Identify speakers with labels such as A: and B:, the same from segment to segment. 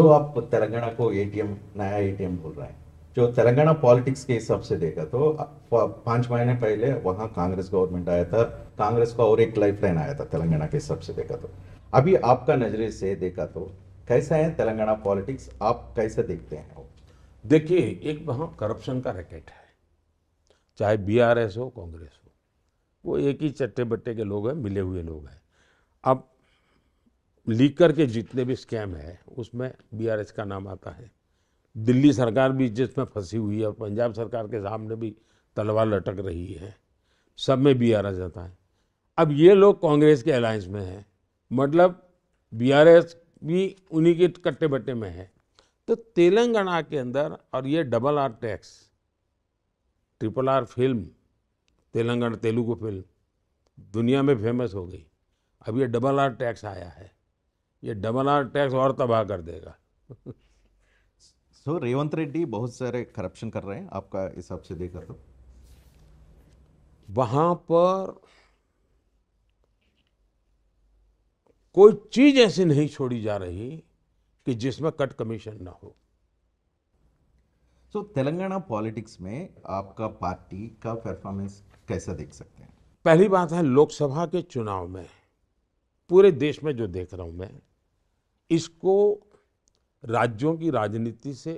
A: जो आप तेलंगाना को एटीएम नया एटीएम बोल रहे हैं जो तेलंगाना पॉलिटिक्स के हिसाब से देखा तो पांच महीने पहले वहां कांग्रेस गवर्नमेंट आया था कांग्रेस का और एक लाइफ लाइन आया था तेलंगाना के हिसाब से देखा तो अभी आपका नजरे से देखा तो कैसा है तेलंगाना पॉलिटिक्स आप कैसे देखते हैं देखिए एक वहाँ करप्शन का रैकेट है
B: चाहे बीआरएस हो कांग्रेस हो वो एक ही चट्टे बट्टे के लोग हैं मिले हुए लोग हैं अब लीकर के जितने भी स्कैम है उसमें बीआरएस का नाम आता है दिल्ली सरकार भी जिसमें फंसी हुई है पंजाब सरकार के सामने भी तलवार लटक रही है सब में बी आर एस आता है अब ये लोग कांग्रेस के अलायंस में हैं मतलब बी आर एस भी उन्हीं के कट्टे बट्टे में है तो तेलंगाना के अंदर और ये double R tax triple R film Telangana Telugu film दुनिया में फेमस हो गई अब ये
A: डबल आर टैक्स आया है ये डबल आर टैक्स और तबाह कर देगा सो रेवंत रेड्डी बहुत सारे करप्शन कर रहे हैं आपका हिसाब से देखा तो वहां पर
B: कोई चीज ऐसी नहीं छोड़ी जा रही कि जिसमें कट कमीशन ना
A: हो सो so, तेलंगाना पॉलिटिक्स में आपका पार्टी का परफॉर्मेंस कैसा देख सकते हैं पहली बात है लोकसभा के चुनाव में
B: पूरे देश में जो देख रहा हूं मैं इसको राज्यों की राजनीति से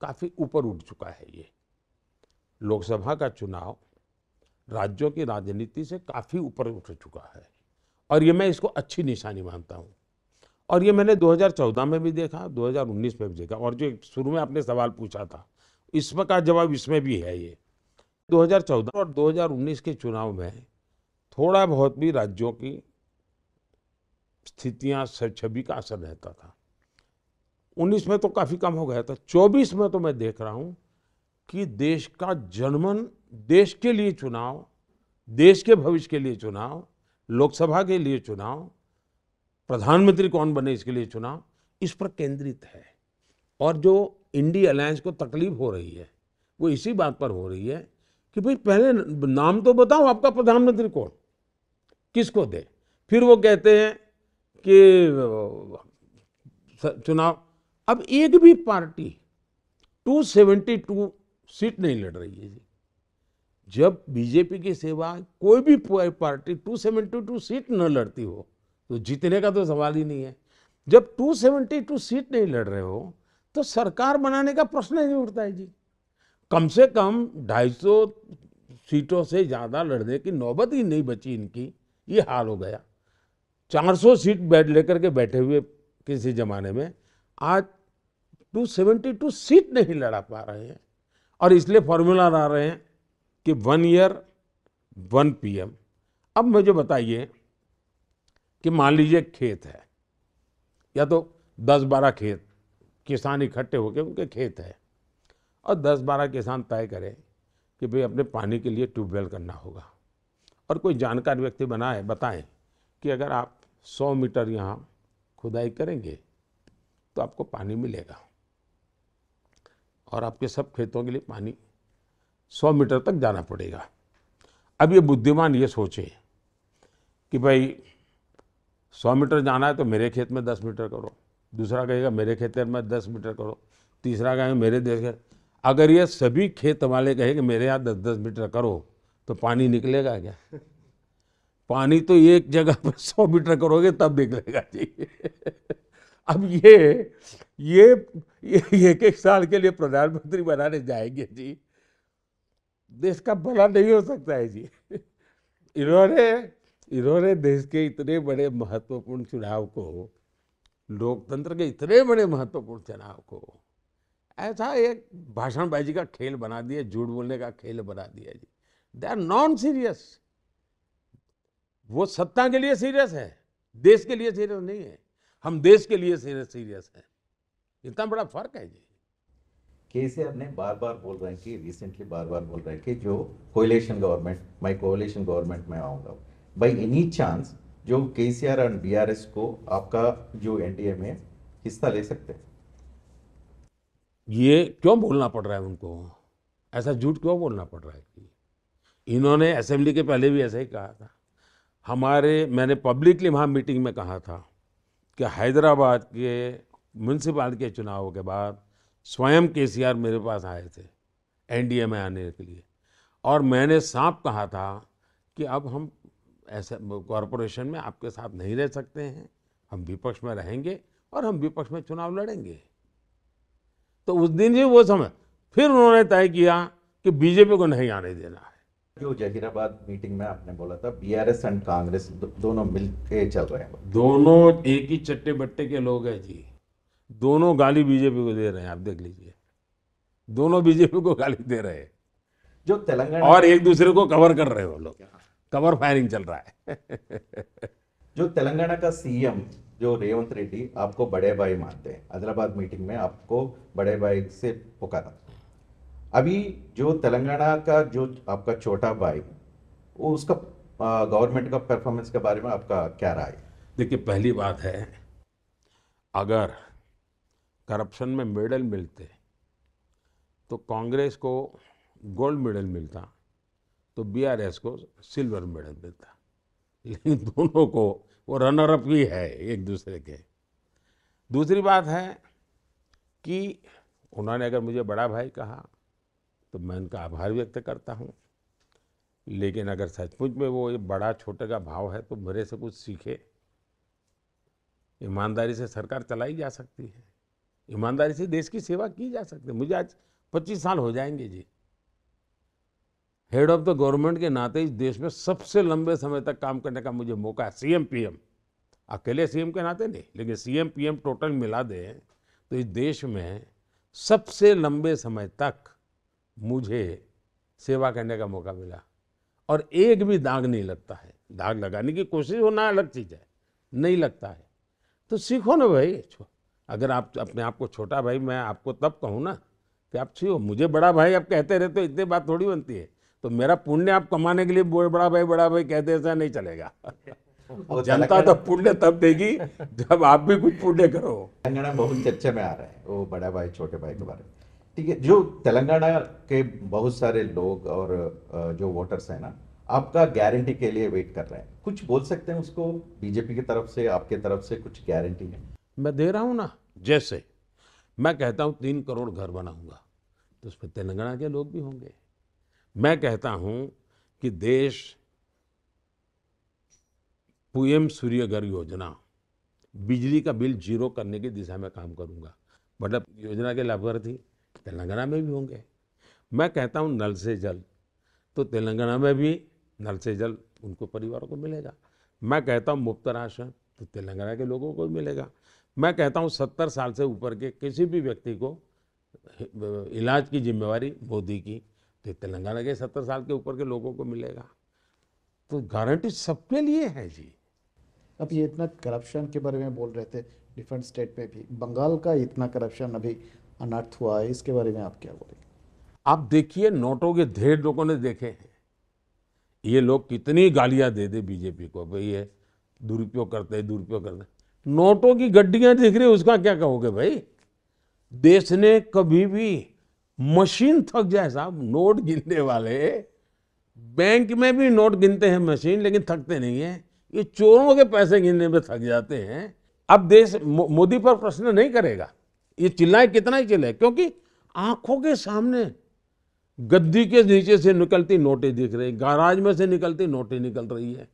B: काफ़ी ऊपर उठ चुका है ये लोकसभा का चुनाव राज्यों की राजनीति से काफ़ी ऊपर उठ चुका है और ये मैं इसको अच्छी निशानी मानता हूँ और ये मैंने 2014 में भी देखा 2019 में भी देखा और जो शुरू में आपने सवाल पूछा था इसमें का जवाब इसमें भी है ये 2014 और 2019 के चुनाव में थोड़ा बहुत भी राज्यों की स्थितियां छवि का असर रहता था उन्नीस में तो काफ़ी कम हो गया था चौबीस में तो मैं देख रहा हूं कि देश का जनमन देश के लिए चुनाव देश के भविष्य के लिए चुनाव लोकसभा के लिए चुनाव प्रधानमंत्री कौन बने इसके लिए चुनाव इस पर केंद्रित है और जो इंडी अलायंस को तकलीफ हो रही है वो इसी बात पर हो रही है कि भाई पहले नाम तो बताओ आपका प्रधानमंत्री कौन किसको दे फिर वो कहते हैं कि चुनाव अब एक भी पार्टी 272 सीट नहीं लड़ रही है जी जब बीजेपी के सेवा कोई भी पार्टी 272 सीट न लड़ती हो तो जीतने का तो सवाल ही नहीं है जब 272 सीट नहीं लड़ रहे हो तो सरकार बनाने का प्रश्न ही नहीं उठता है जी कम से कम 250 सीटों से ज़्यादा लड़ने की नौबत ही नहीं बची इनकी ये हाल हो गया 400 सीट बैठ लेकर के बैठे हुए किसी ज़माने में आज 272 सीट नहीं लड़ा पा रहे हैं और इसलिए फॉर्मूला ला रहे हैं कि वन ईयर वन पीएम अब मुझे बताइए कि मान लीजिए खेत है या तो 10-12 खेत किसान इकट्ठे होकर उनके खेत है और 10-12 किसान तय करें कि भाई अपने पानी के लिए ट्यूबवेल करना होगा और कोई जानकार व्यक्ति बनाए बताएं कि अगर आप सौ मीटर यहाँ खुदाई करेंगे तो आपको पानी मिलेगा और आपके सब खेतों के लिए पानी सौ मीटर तक जाना पड़ेगा अब ये बुद्धिमान ये सोचे कि भाई सौ मीटर जाना है तो मेरे खेत में दस मीटर करो दूसरा कहेगा मेरे खेत में दस मीटर करो तीसरा कहेगा मेरे देश अगर ये सभी खेत वाले कहे कि मेरे यहाँ दस दस मीटर करो तो पानी निकलेगा क्या पानी तो एक जगह पर सौ मीटर करोगे तब निकलेगा जी अब ये ये ये एक एक साल के लिए प्रधानमंत्री बनाने जाएंगे जी देश का भला नहीं हो सकता है जी इन्होंने इन्होंने देश के इतने बड़े महत्वपूर्ण चुनाव को लोकतंत्र के इतने बड़े महत्वपूर्ण चुनाव को ऐसा एक भाषणबाजी का खेल बना दिया झूठ बोलने का खेल बना दिया जी दे आर नॉन सीरियस वो सत्ता के लिए सीरियस है देश के लिए सीरियस नहीं है हम देश के लिए सीरियस सीरियस हैं इतना बड़ा फर्क है जी
A: आर अपने बार बार बोल रहे हैं कि रिसेंटली बार बार बोल रहे हैं कि जो कोलेशन गवर्नमेंट मैं कोलेशन गवर्नमेंट में आऊँगा बाई एनी चांस जो K C R and B R S को आपका जो एन डी ए में हिस्सा ले सकते हैं ये क्यों बोलना पड़ रहा है उनको ऐसा झूठ क्यों बोलना पड़ रहा है
B: इन्होंने असेंबली के पहले भी ऐसा ही कहा था हमारे मैंने पब्लिकली वहाँ मीटिंग में कहा था कि हैदराबाद के म्यूनसिपाल के चुनाव के बाद स्वयं के मेरे पास आए थे एन में आने के लिए और मैंने साफ कहा था कि अब हम ऐसे कॉरपोरेशन में आपके साथ नहीं रह सकते हैं हम विपक्ष में रहेंगे और हम विपक्ष में चुनाव लड़ेंगे तो उस दिन ही वो समय फिर उन्होंने तय किया कि बीजेपी को नहीं आने देना है
A: जो जहीराबाद मीटिंग में आपने बोला था बीआरएस एंड कांग्रेस दो, दोनों मिल के चल रहे हैं दोनों
B: एक ही चट्टे बट्टे के लोग हैं जी दोनों गाली बीजेपी को दे रहे हैं आप देख लीजिए दोनों बीजेपी को गाली दे रहे हैं जो तेलंगाना और एक दूसरे को कवर कर रहे हो लोग
A: कवर फायरिंग चल रहा है जो तेलंगाना का सीएम जो रेवंत रेड्डी आपको बड़े भाई मानते हैं हैदराबाद मीटिंग में आपको बड़े भाई से पुकारा अभी जो तेलंगाना का जो आपका छोटा भाई वो उसका गवर्नमेंट का परफॉर्मेंस के बारे में आपका क्या राय देखिए पहली बात है अगर करप्शन में मेडल
B: मिलते तो कांग्रेस को गोल्ड मेडल मिलता तो बीआरएस को सिल्वर मेडल मिलता लेकिन दोनों को वो रनर अप भी है एक दूसरे के दूसरी बात है कि उन्होंने अगर मुझे बड़ा भाई कहा तो मैं उनका आभार व्यक्त करता हूँ लेकिन अगर सचमुच में वो ये बड़ा छोटे का भाव है तो मेरे से कुछ सीखे ईमानदारी से सरकार चलाई जा सकती है ईमानदारी से देश की सेवा की जा सकती है मुझे आज पच्चीस साल हो जाएंगे जी हेड ऑफ द गवर्नमेंट के नाते इस देश में सबसे लंबे समय तक काम करने का मुझे मौका है सीएम पीएम अकेले सीएम के नाते नहीं लेकिन सीएम पीएम टोटल मिला दें तो इस देश में सबसे लंबे समय तक मुझे सेवा करने का मौका मिला और एक भी दाग नहीं लगता है दाग लगाने की कोशिश होना अलग चीज़ है नहीं लगता है तो सीखो ना भाई अगर आप अपने आप को छोटा भाई मैं आपको तब कहूँ ना कि आप छी मुझे बड़ा भाई आप कहते रहते तो इतनी बात थोड़ी बनती है तो मेरा पुण्य आप कमाने के लिए बड़ा भाई बड़ा भाई कहते ऐसा नहीं चलेगा
A: जनता तो पुण्य तब देगी जब आप भी कुछ पुण्य करो बहुत चर्चा में आ रहा है वो बड़ा भाई छोटे भाई के बारे में ठीक है जो तेलंगाना के बहुत सारे लोग और जो वोटर्स हैं ना आपका गारंटी के लिए वेट कर रहे हैं कुछ बोल सकते हैं उसको बीजेपी की तरफ से आपके तरफ से कुछ गारंटी है मैं दे रहा हूँ ना जैसे
B: मैं कहता हूँ तीन करोड़ घर बनाऊंगा तो उसमें तेलंगाना के लोग भी होंगे मैं कहता हूँ कि देश पीएम घर योजना बिजली का बिल जीरो करने की दिशा में काम करूंगा मतलब योजना के लाभार्थी तेलंगाना में भी होंगे मैं कहता हूँ नल से जल तो तेलंगाना में भी नल से जल उनको परिवारों को मिलेगा मैं कहता हूँ मुफ्त राशन तो तेलंगाना के लोगों को भी मिलेगा मैं कहता हूँ सत्तर साल से ऊपर के किसी भी व्यक्ति को इलाज की जिम्मेवारी मोदी की तो तेलंगाना के सत्तर साल के ऊपर के लोगों को मिलेगा तो गारंटी सबके लिए है जी
A: अब ये इतना करप्शन के बारे में बोल रहे थे डिफरेंट स्टेट में भी बंगाल का इतना करप्शन अभी अनर्थ हुआ है इसके बारे में आप क्या बोलेंगे
B: आप देखिए नोटों के ढेर लोगों ने देखे हैं ये लोग कितनी गालियां दे दे बीजेपी को भाई ये दुरुपयोग करते हैं दुरुपयोग करते नोटों की गड्डियां दिख रही उसका क्या कहोगे भाई देश ने कभी भी मशीन थक जाए साहब नोट गिनने वाले बैंक में भी नोट गिनते हैं मशीन लेकिन थकते नहीं है ये चोरों के पैसे गिनने में थक जाते हैं अब देश मोदी पर प्रश्न नहीं करेगा ये चिल्लाए कितना ही चिल्लाए क्योंकि आंखों के सामने गद्दी के नीचे से निकलती नोटें दिख रही गाराज में से निकलती नोटें निकल रही है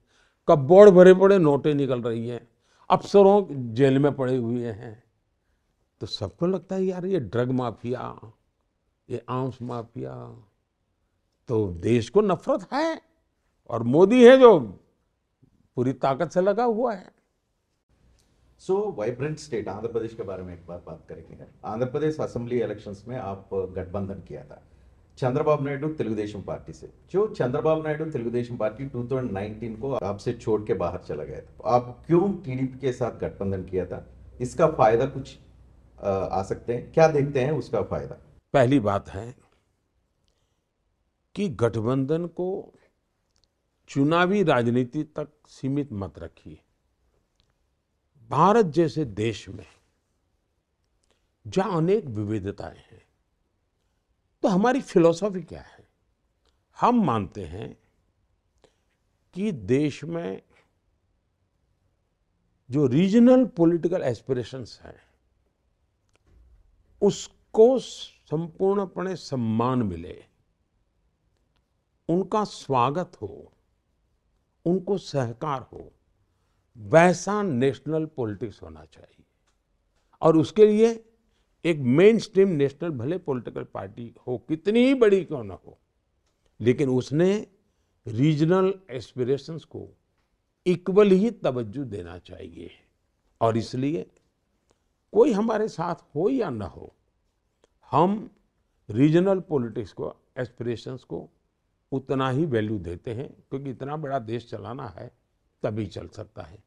B: कपबोर्ड भरे पड़े नोटें निकल रही हैं अफसरों जेल में पड़े हुए हैं तो सबको लगता है यार ये ड्रग माफिया ये आर्म्स माफिया तो देश को नफरत है और मोदी है जो पूरी ताकत से लगा हुआ है
A: so vibrant state Andhra Pradesh के बारे में एक बार बात करेंगे आंध्र प्रदेश असेंबली इलेक्शंस में आप गठबंधन किया था चंद्रबाबु नायडू तेलुगुदेशम पार्टी से जो चंद्रबाबु नायडू తెలుగుదేశం पार्टी 2019 को आपसे छोड़ के बाहर चला गया था आप क्यों टीडीपी के साथ गठबंधन किया था इसका फायदा कुछ आ सकते हैं क्या देखते हैं उसका फायदा
B: पहली बात है कि गठबंधन को चुनावी राजनीति तक सीमित मत रखिए भारत जैसे देश में जहाँ अनेक विविधताएं हैं तो हमारी फिलॉसफी क्या है हम मानते हैं कि देश में जो रीजनल पॉलिटिकल एस्पिरेशंस हैं उसको संपूर्णपणे सम्मान मिले उनका स्वागत हो उनको सहकार हो वैसा नेशनल पॉलिटिक्स होना चाहिए और उसके लिए एक मेन स्ट्रीम नेशनल भले पॉलिटिकल पार्टी हो कितनी ही बड़ी क्यों ना हो लेकिन उसने रीजनल एस्पिरेशंस को इक्वल ही तवज्जो देना चाहिए और इसलिए कोई हमारे साथ हो या ना हो हम रीजनल पॉलिटिक्स को एस्पिरेशंस को उतना ही वैल्यू देते हैं क्योंकि इतना बड़ा देश चलाना है तभी चल सकता है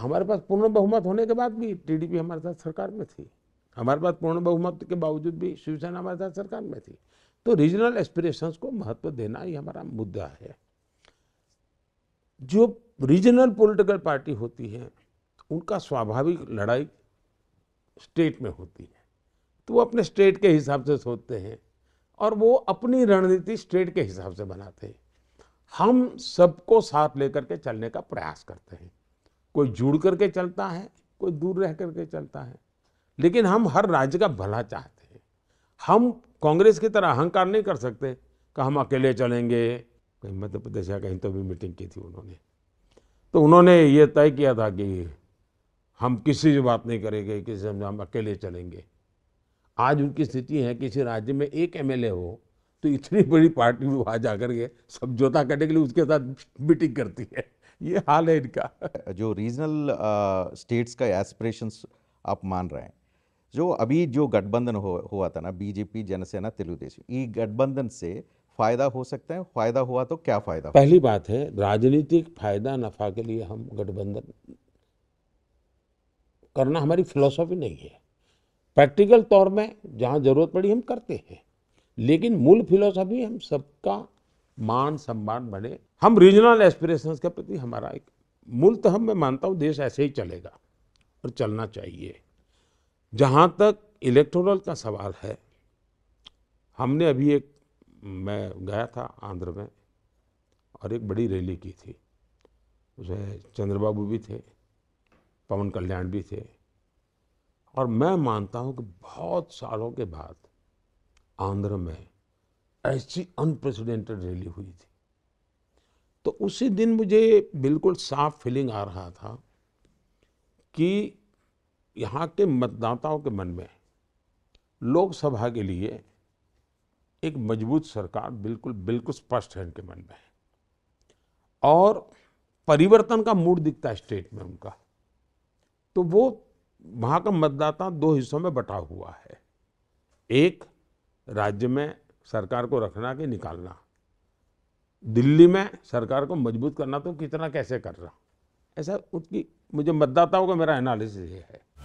B: हमारे पास पूर्ण बहुमत होने के बाद भी टीडीपी हमारे साथ सरकार में थी हमारे पास पूर्ण बहुमत के बावजूद भी शिवसेना हमारे साथ सरकार में थी तो रीजनल एस्पिरेशंस को महत्व देना ही हमारा मुद्दा है जो रीजनल पॉलिटिकल पार्टी होती है उनका स्वाभाविक लड़ाई स्टेट में होती है तो वो अपने स्टेट के हिसाब से सोचते हैं और वो अपनी रणनीति स्टेट के हिसाब से बनाते हैं हम सबको साथ लेकर के चलने का प्रयास करते हैं कोई जुड़ करके चलता है कोई दूर रह करके चलता है लेकिन हम हर राज्य का भला चाहते हैं हम कांग्रेस की तरह अहंकार नहीं कर सकते कि हम अकेले चलेंगे कहीं मध्य प्रदेश या कहीं तो भी मीटिंग की थी उन्होंने तो उन्होंने ये तय किया था कि हम किसी से बात नहीं करेंगे किसी से हम अकेले चलेंगे आज उनकी स्थिति है किसी राज्य में एक एमएलए हो तो इतनी बड़ी पार्टी वहाँ जा करके
A: समझौता करने के लिए उसके साथ मीटिंग करती है ये हाल है इनका जो रीजनल स्टेट्स का एस्पिरेशंस आप मान रहे हैं जो अभी जो गठबंधन हुआ था ना बीजेपी जनसेना तेलुगुदेश गठबंधन से फायदा हो सकता है फायदा हुआ तो क्या फायदा पहली बात है राजनीतिक फायदा नफा के लिए हम गठबंधन
B: करना हमारी फिलोसॉफी नहीं है प्रैक्टिकल तौर में जहाँ जरूरत पड़ी हम करते हैं लेकिन मूल फिलोसॉफी हम सबका मान सम्मान बने हम रीजनल एस्पिरेशन के प्रति हमारा एक मूल तो हम मैं मानता हूँ देश ऐसे ही चलेगा और चलना चाहिए जहाँ तक इलेक्टोरल का सवाल है हमने अभी एक मैं गया था आंध्र में और एक बड़ी रैली की थी उसमें चंद्रबाबू भी थे पवन कल्याण भी थे और मैं मानता हूँ कि बहुत सालों के बाद आंध्र में ऐसी अनप्रेसिडेंटेड रैली हुई थी तो उसी दिन मुझे बिल्कुल साफ फीलिंग आ रहा था कि यहाँ के मतदाताओं के मन में लोकसभा के लिए एक मजबूत सरकार बिल्कुल बिल्कुल स्पष्ट है उनके मन में और परिवर्तन का मूड दिखता है स्टेट में उनका तो वो वहाँ का मतदाता दो हिस्सों में बटा हुआ है एक राज्य में सरकार को रखना कि निकालना दिल्ली में सरकार को मजबूत करना तो कितना कैसे कर रहा ऐसा उसकी मुझे मतदाताओं का मेरा एनालिसिस ये है